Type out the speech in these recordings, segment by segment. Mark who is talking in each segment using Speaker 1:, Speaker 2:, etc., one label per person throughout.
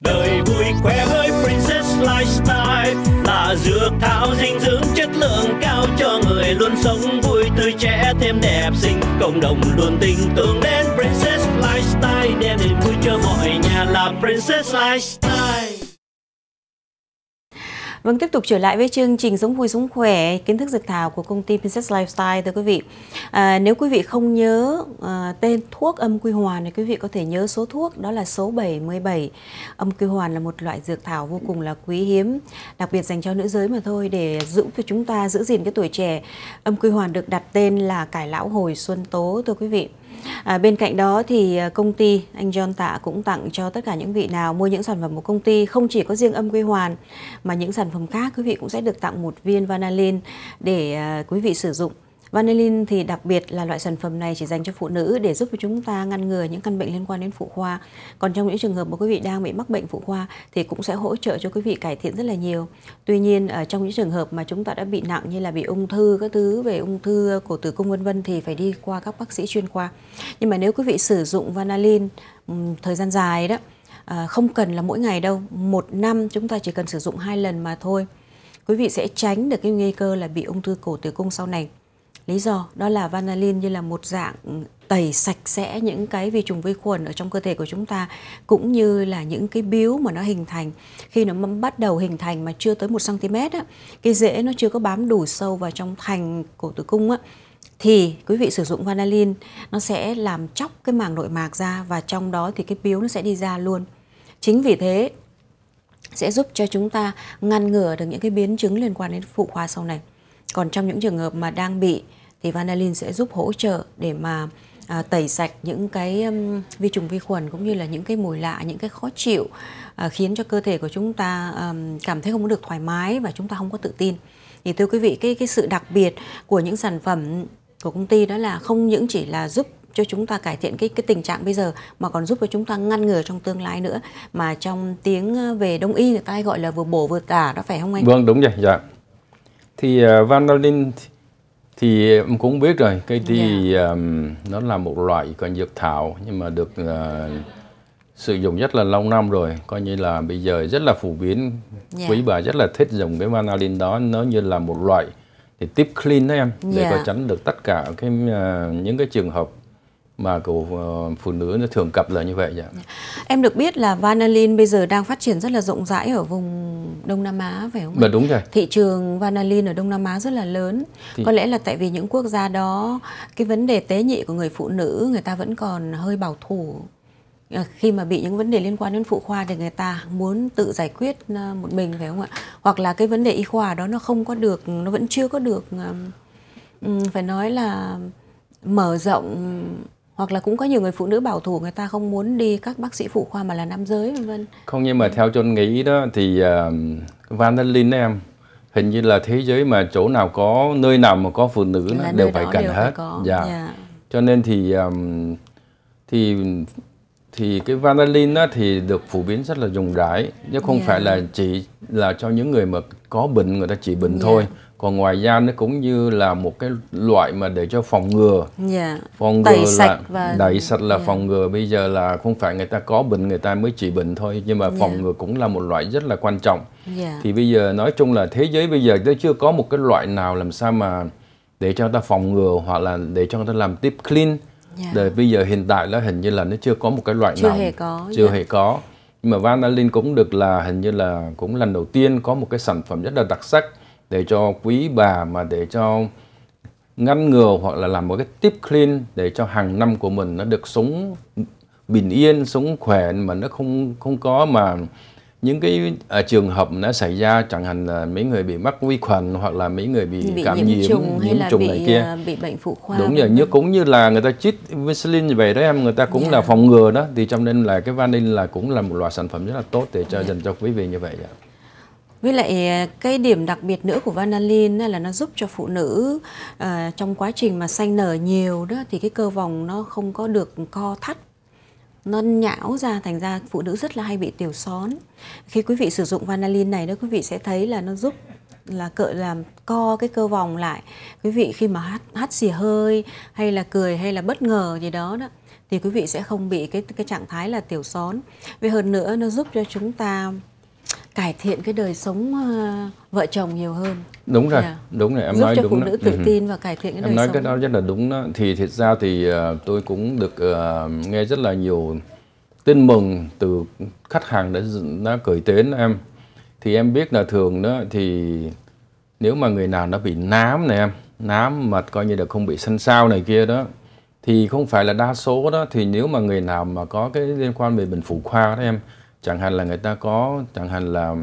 Speaker 1: đời vui khỏe với princess lifestyle là dược thảo dinh dưỡng chất lượng cao cho người luôn sống vui tươi trẻ thêm đẹp xinh cộng đồng luôn tình tương đến princess lifestyle đem niềm vui cho mọi nhà là princess lifestyle
Speaker 2: Vâng, tiếp tục trở lại với chương trình Sống Vui Sống Khỏe, kiến thức dược thảo của công ty Princess Lifestyle thưa quý vị. À, nếu quý vị không nhớ à, tên thuốc âm quy hoàn thì quý vị có thể nhớ số thuốc, đó là số 77. Âm quy hoàn là một loại dược thảo vô cùng là quý hiếm, đặc biệt dành cho nữ giới mà thôi để giữ cho chúng ta giữ gìn cái tuổi trẻ. Âm quy hoàn được đặt tên là cải lão hồi xuân tố thưa quý vị. À, bên cạnh đó thì à, công ty anh John Tạ cũng tặng cho tất cả những vị nào mua những sản phẩm của công ty không chỉ có riêng âm quy hoàn mà những sản phẩm khác quý vị cũng sẽ được tặng một viên vanalin để à, quý vị sử dụng Vanillin thì đặc biệt là loại sản phẩm này chỉ dành cho phụ nữ để giúp cho chúng ta ngăn ngừa những căn bệnh liên quan đến phụ khoa. Còn trong những trường hợp mà quý vị đang bị mắc bệnh phụ khoa thì cũng sẽ hỗ trợ cho quý vị cải thiện rất là nhiều. Tuy nhiên ở trong những trường hợp mà chúng ta đã bị nặng như là bị ung thư các thứ về ung thư cổ tử cung vân vân thì phải đi qua các bác sĩ chuyên khoa. Nhưng mà nếu quý vị sử dụng Vanillin thời gian dài đó à, không cần là mỗi ngày đâu, một năm chúng ta chỉ cần sử dụng hai lần mà thôi quý vị sẽ tránh được cái nguy cơ là bị ung thư cổ tử cung sau này. Lý do đó là vanillin như là một dạng tẩy sạch sẽ những cái vi trùng vi khuẩn ở trong cơ thể của chúng ta cũng như là những cái biếu mà nó hình thành khi nó bắt đầu hình thành mà chưa tới một cm á, cái rễ nó chưa có bám đủ sâu vào trong thành cổ tử cung á thì quý vị sử dụng vanillin nó sẽ làm chóc cái màng nội mạc ra và trong đó thì cái biếu nó sẽ đi ra luôn. Chính vì thế sẽ giúp cho chúng ta ngăn ngừa được những cái biến chứng liên quan đến phụ khoa sau này. Còn trong những trường hợp mà đang bị thì vanillin sẽ giúp hỗ trợ để mà à, tẩy sạch những cái um, vi trùng vi khuẩn cũng như là những cái mùi lạ những cái khó chịu à, khiến cho cơ thể của chúng ta um, cảm thấy không được thoải mái và chúng ta không có tự tin thì thưa quý vị cái cái sự đặc biệt của những sản phẩm của công ty đó là không những chỉ là giúp cho chúng ta cải thiện cái cái tình trạng bây giờ mà còn giúp cho chúng ta ngăn ngừa trong tương lai nữa mà trong tiếng ờ, về đông y người ta hay gọi là vừa bổ vừa tả đó phải không anh? Vâng
Speaker 1: đúng vậy. dạ. Thì uh, ờ, vanillin thì em cũng biết rồi cây ti yeah. um, nó là một loại còn dược thảo nhưng mà được uh, sử dụng rất là lâu năm rồi coi như là bây giờ rất là phổ biến yeah. Dạ. quý bà rất là thích dùng cái vanalin đó nó như là một loại để tiếp clean đó em để yeah. Dạ. có tránh được tất cả cái uh, những cái trường hợp mà của ờ, phụ nữ nó thường gặp là như vậy dạ. dạ.
Speaker 2: Em được biết là vanillin bây giờ đang phát triển rất là rộng rãi ở vùng Đông Nam Á phải không? Mà đúng rồi. Thị trường vanillin ở Đông Nam Á rất là lớn. Thì... Có lẽ là tại vì những quốc gia đó cái vấn đề tế nhị của người phụ nữ người ta vẫn còn hơi bảo thủ à, khi mà bị những vấn đề liên quan đến phụ khoa thì người ta muốn tự giải quyết ờ, một mình phải không ạ hoặc là cái vấn đề y khoa đó nó không có được nó vẫn chưa có được ờ, phải nói là mở rộng hoặc là cũng có nhiều người phụ nữ bảo thủ người ta không muốn đi các bác sĩ phụ khoa mà là nam giới vân vân
Speaker 1: không nhưng mà theo chôn nghĩ đó thì uh, ờ, vanillin em hình như là thế giới mà chỗ nào có nơi nào mà có phụ nữ nó đều phải cần đều hết phải dạ yeah. Dạ. cho nên thì um, thì thì cái vanillin đó thì được phổ biến rất là rộng rãi chứ không yeah. Dạ. phải là chỉ là cho những người mà có bệnh người ta chỉ bệnh yeah. Dạ. thôi còn ngoài ra nó cũng như là một cái loại mà để cho phòng ngừa yeah. Dạ. phòng ngừa đẩy là sạch và... đẩy sạch là yeah. Dạ. phòng ngừa bây giờ là không phải người ta có bệnh người ta mới trị bệnh thôi nhưng mà dạ. phòng yeah. ngừa cũng là một loại rất là quan trọng yeah. thì bây giờ nói chung là thế giới bây giờ nó chưa có một cái loại nào làm sao mà để cho người ta phòng ngừa hoặc là để cho người ta làm tiếp clean yeah. bây giờ hiện tại là hình như là nó chưa có một cái loại chưa nào hề có, chưa yeah. hề có nhưng mà Vanalin cũng được là hình như là cũng lần đầu tiên có một cái sản phẩm rất là đặc sắc để cho quý bà mà để cho ngăn ngừa hoặc là làm một cái tip clean để cho hàng năm của mình nó được sống bình yên, sống khỏe mà nó không không có mà những cái à, trường hợp nó xảy ra chẳng hạn là mấy người bị mắc vi khuẩn hoặc là mấy người bị, bị cảm nhiễm, nhiễm trùng, nhiễm trùng bị, này kia à,
Speaker 2: bị bệnh phụ khoa đúng rồi
Speaker 1: như cũng như là người ta chích Vaseline về đó em người ta cũng yeah. là dạ. phòng ngừa đó thì trong nên là cái vanin là cũng là một loại sản phẩm rất là tốt để cho yeah. dành cho quý vị như vậy ạ.
Speaker 2: Với lại à, cái điểm đặc biệt nữa của vanalin là nó giúp cho phụ nữ uh, trong quá trình mà xanh nở nhiều đó thì cái cơ vòng nó không có được co thắt nó nhão ra thành ra phụ nữ rất là hay bị tiểu són khi quý vị sử dụng vanalin này đó quý vị sẽ thấy là nó giúp là cỡ làm co cái cơ vòng lại quý vị khi mà hát hắt xì hơi hay là cười hay là bất ngờ gì đó đó thì quý vị sẽ không bị cái cái trạng thái là tiểu són. về hơn nữa nó giúp cho chúng ta cải thiện cái đời sống ờ, vợ chồng nhiều hơn đúng rồi yeah.
Speaker 1: Dạ. đúng rồi em Giúp nói cho đúng phụ nữ tự ừ. tin và cải thiện cái em đời nói sống. cái đó rất là đúng đó thì thật ra thì ờ, tôi cũng được ờ, nghe rất là nhiều tin mừng từ khách hàng đã đã cởi đến em thì em biết là thường đó thì nếu mà người nào nó bị nám này em nám mật coi như là không bị sân sao này kia đó thì không phải là đa số đó thì nếu mà người nào mà có cái liên quan về bệnh phụ khoa đó em chẳng hạn là người ta có chẳng hạn là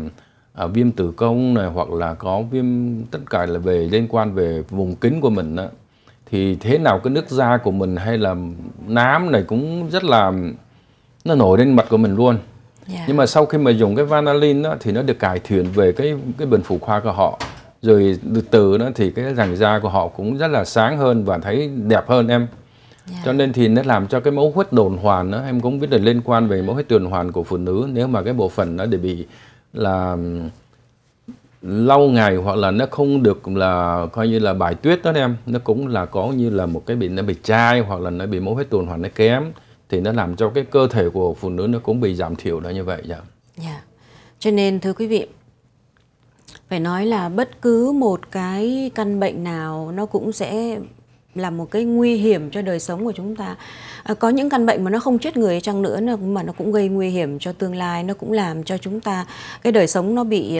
Speaker 1: à, viêm tử cung này hoặc là có viêm tất cả là về liên quan về vùng kính của mình đó, thì thế nào cái nước da của mình hay là nám này cũng rất là nó nổi lên mặt của mình luôn yeah. Dạ. nhưng mà sau khi mà dùng cái vanalin đó, thì nó được cải thiện về cái cái bệnh phụ khoa của họ rồi từ từ đó thì cái rằng da của họ cũng rất là sáng hơn và thấy đẹp hơn em Yeah. Dạ. Cho nên thì nó làm cho cái mẫu huyết đồn hoàn nữa em cũng biết được liên quan về mẫu huyết tuần hoàn của phụ nữ nếu mà cái bộ phận nó để bị là lâu ngày hoặc là nó không được là coi như là bài tuyết đó em nó cũng là có như là một cái bị nó bị chai hoặc là nó bị mẫu huyết tuần hoàn nó kém thì nó làm cho cái cơ thể của phụ nữ nó cũng bị giảm thiểu đó như vậy dạ.
Speaker 2: Yeah. Dạ. Cho nên thưa quý vị, phải nói là bất cứ một cái căn bệnh nào nó cũng sẽ là một cái nguy hiểm cho đời sống của chúng ta à, có những căn bệnh mà nó không chết người chăng nữa mà nó cũng gây nguy hiểm cho tương lai nó cũng làm cho chúng ta cái đời sống nó bị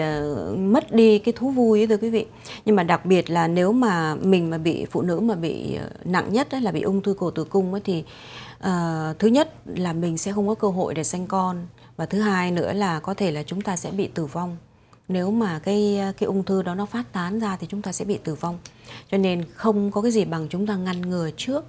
Speaker 2: uh, mất đi cái thú vui ấy thưa quý vị nhưng mà đặc biệt là nếu mà mình mà bị phụ nữ mà bị uh, nặng nhất ấy, là bị ung thư cổ tử cung ấy, thì uh, thứ nhất là mình sẽ không có cơ hội để sanh con và thứ hai nữa là có thể là chúng ta sẽ bị tử vong nếu mà cái cái ung thư đó nó phát tán ra thì chúng ta sẽ bị tử vong cho nên không có cái gì bằng chúng ta ngăn ngừa trước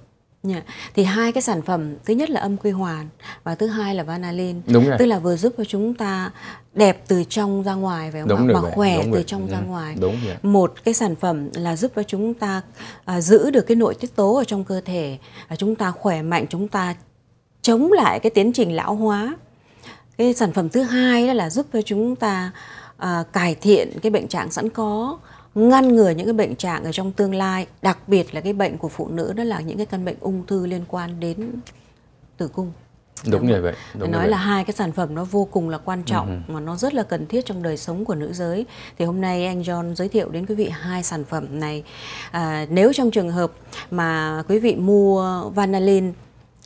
Speaker 2: Yeah. thì hai cái sản phẩm thứ nhất là âm quy hoàn và thứ hai là vanalin đúng rồi. tức là vừa giúp cho chúng ta đẹp từ trong ra ngoài phải không đúng và khỏe đúng từ rồi. trong ra ừ, ngoài đúng rồi. một cái sản phẩm là giúp cho chúng ta à, giữ được cái nội tiết tố ở trong cơ thể à, chúng ta khỏe mạnh chúng ta chống lại cái tiến trình lão hóa cái sản phẩm thứ hai là giúp cho chúng ta à, cải thiện cái bệnh trạng sẵn có ngăn ngừa những cái bệnh trạng ở trong tương lai đặc biệt là cái bệnh của phụ nữ đó là những cái căn bệnh ung thư liên quan đến tử cung
Speaker 1: đúng như vậy đúng nói vậy. là
Speaker 2: hai cái sản phẩm nó vô cùng là quan trọng ừ. mà nó rất là cần thiết trong đời sống của nữ giới thì hôm nay anh John giới thiệu đến quý vị hai sản phẩm này à, nếu trong trường hợp mà quý vị mua vanalin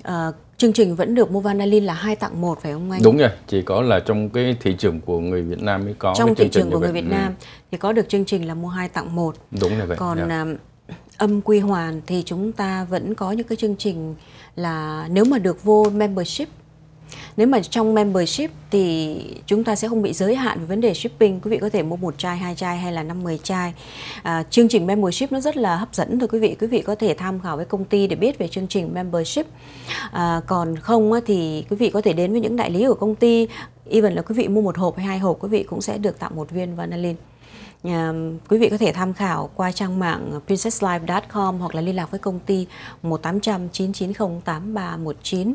Speaker 2: à, chương trình vẫn được Movanalin là hai tặng một phải không anh? Đúng rồi,
Speaker 1: chỉ có là trong cái thị trường của người Việt Nam mới có trong thị trường của người Việt ừ. Nam
Speaker 2: ừ. thì có được chương trình là mua hai tặng một.
Speaker 1: Đúng rồi vậy. Còn yeah. Dạ. Um,
Speaker 2: âm quy hoàn thì chúng ta vẫn có những cái chương trình là nếu mà được vô membership nếu mà trong membership thì chúng ta sẽ không bị giới hạn về vấn đề shipping. Quý vị có thể mua một chai, hai chai hay là năm mười chai. À, chương trình membership nó rất là hấp dẫn thôi quý vị. Quý vị có thể tham khảo với công ty để biết về chương trình membership. À, còn không thì quý vị có thể đến với những đại lý của công ty. Even là quý vị mua một hộp hay hai hộp, quý vị cũng sẽ được tặng một viên vanillin à, quý vị có thể tham khảo qua trang mạng princesslife.com hoặc là liên lạc với công ty 1800 990 8319.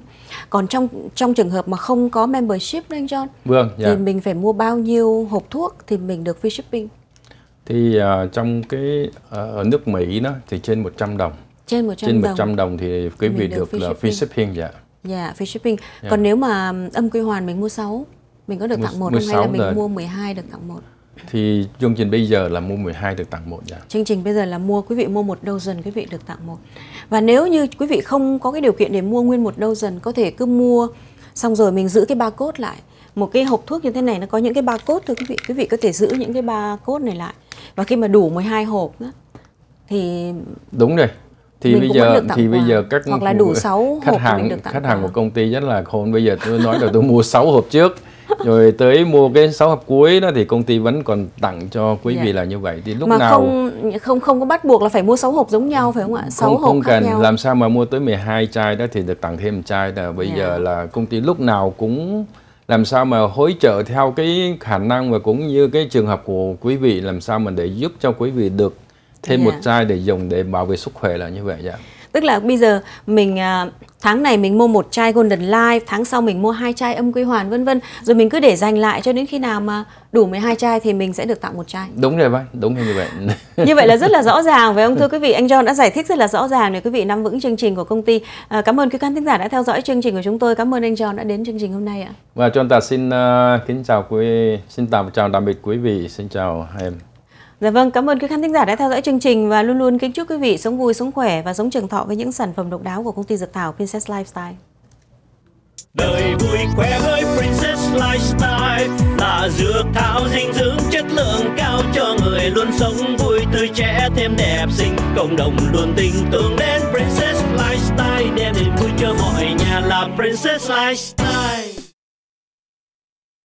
Speaker 2: Còn trong trong trường hợp mà không có membership đó anh John
Speaker 1: vâng, dạ. thì mình
Speaker 2: phải mua bao nhiêu hộp thuốc thì mình được free shipping?
Speaker 1: Thì uh, trong cái uh, ở nước Mỹ đó thì trên 100 đồng.
Speaker 2: Trên 100 trên 100 đồng,
Speaker 1: đồng thì quý vị được, được là free shipping dạ.
Speaker 2: Dạ, yeah, free shipping. Yeah. Dạ. Còn nếu mà âm quy hoàn mình mua 6 mình có được tặng một hay là mình là... mua 12 được tặng một
Speaker 1: thì chương trình bây giờ là mua 12 được tặng một
Speaker 2: dạ. Chương trình bây giờ là mua quý vị mua một đâu dần quý vị được tặng một. Và nếu như quý vị không có cái điều kiện để mua nguyên một đâu dần có thể cứ mua xong rồi mình giữ cái barcode lại. Một cái hộp thuốc như thế này nó có những cái barcode thôi quý vị, quý vị có thể giữ những cái barcode này lại. Và khi mà đủ 12 hộp đó, thì
Speaker 1: Đúng rồi thì mình bây giờ thì bây giờ các hoặc là đủ 6 khách hàng khách hàng của công ty rất là khôn bây giờ tôi nói là tôi mua 6 hộp trước rồi tới mua cái sáu hộp cuối đó thì công ty vẫn còn tặng cho quý yeah. Dạ. vị là như vậy thì lúc mà nào không
Speaker 2: không không có bắt buộc là phải mua sáu hộp giống nhau phải không ạ sáu hộp không cần nhau. làm
Speaker 1: sao mà mua tới 12 chai đó thì được tặng thêm chai là bây yeah. Dạ. giờ là công ty lúc nào cũng làm sao mà hỗ trợ theo cái khả năng và cũng như cái trường hợp của quý vị làm sao mà để giúp cho quý vị được thêm yeah. một dạ. chai để dùng để bảo vệ sức khỏe là như vậy vậy Yeah
Speaker 2: tức là bây giờ mình à, tháng này mình mua một chai Golden Life, tháng sau mình mua hai chai Âm Quy Hoàn vân vân, rồi mình cứ để dành lại cho đến khi nào mà đủ 12 chai thì mình sẽ được tặng một chai.
Speaker 1: Đúng rồi vậy, đúng như vậy. như vậy là rất là rõ
Speaker 2: ràng với ông thưa quý vị? Anh John đã giải thích rất là rõ ràng để quý vị nắm vững chương trình của công ty. À, cảm ơn quý khán thính giả đã theo dõi chương trình của chúng tôi. Cảm ơn anh John đã đến chương trình hôm nay ạ.
Speaker 1: Và chúng ta xin uh, kính chào quý xin tạm chào tạm biệt quý vị. Xin chào em.
Speaker 2: Dạ vâng, cảm ơn quý khán thính giả đã theo dõi chương trình và luôn luôn kính chúc quý vị sống vui, sống khỏe và sống trường thọ với những sản phẩm độc đáo của công ty dược thảo Princess Lifestyle.
Speaker 1: Đời vui khỏe với Princess Lifestyle là dược thảo dinh dưỡng chất lượng cao cho người luôn sống vui tươi trẻ thêm đẹp xinh cộng đồng luôn tình tương đến Princess Lifestyle đem đến vui cho mọi nhà là Princess Lifestyle.